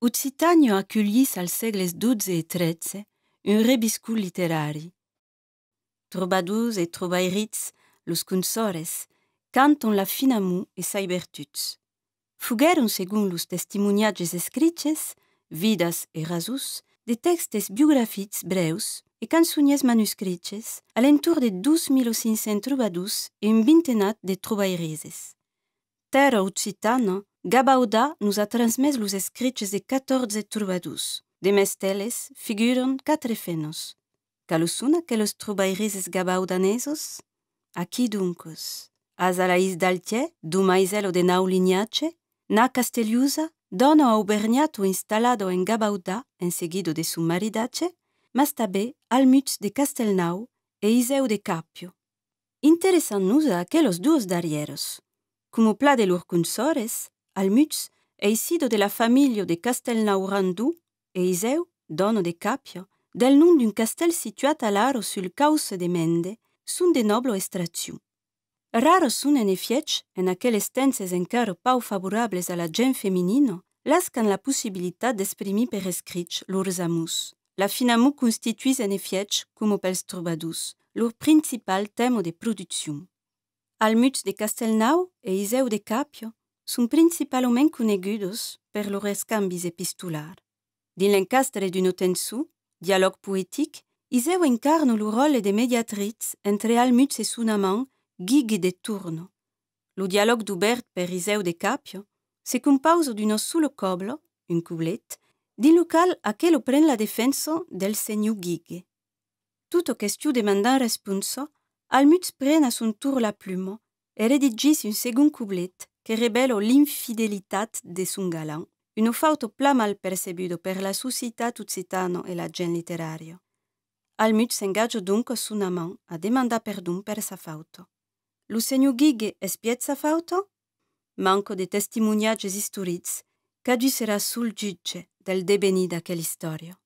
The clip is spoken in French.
Ucitaniu cullis als sgles 12 e tre, un rebiscul literari. Trobaduus e trobairits, los consòs, canton la finamu e sa beruts. Fuguèron segon los testimoniatges escritches, vidas e rasus, detèxs biografiits breèus e cansonñè manuscrites, a l’entour de 2.500 troba e un vintenat de trobaïrises. Tèra a utcitano. Gabauddá nu a transmes los escritches de catorrze turbaus. De mestellesfigurron catre fenos. Calusuna que los truizees gabaudanesos? Aquí dunques. As a laís d’Altiè, du maizelo de Na Liñace, na Castelliuza dono a berñatu instalado en Gabaudá en seguido de su maridache, mas tabè al mitx de Castelnau e Isèu de Capio. Interesantuzaquelos duos darrierros. Cu pla delorcunsores, Almutz è e de la famille de Castelnau-Randou et Iseu, dono de Capio, del nom d'un castel situat à sur sul cauce de Mende, sun de noble estratiu. Raro sun e en efiec, en aquelles tenses encara pau favorables a la gent feminino, lascan la possibilitat d'exprimer per escrit leur amus. La finamou constituis en comme cum pels troubadous leur principal thème de production. Almuts de Castelnau et Iseu de Capio principal principalement conegudos per lo échanges epistolar. Dans l'encastre d'un otensu, dialogue poétique, iseu incarno lo rôle de médiatrice entre Almuts et son amant, Guigui de Tourno. Lo dialogue d'Hubert per Iseu de Capio se compose d'un solo coblo, un coublet, din local a che lo pren la défense del seigneur Gig. Tutto questiu demandant responso, Almuts pren a son tour la plume et rédige une second coublet che rivelò l'infidelità di galant, un fatto più mal percepito per la società tuzzitano e la gen letterario. Almut s'ingaggiò dunque su Naman a demandare perdono per sa fauto. Lo segno gig è spiezza fauto? Manco di testimoniaggi storici che agisera sul giudice del devenire di quell'istoria.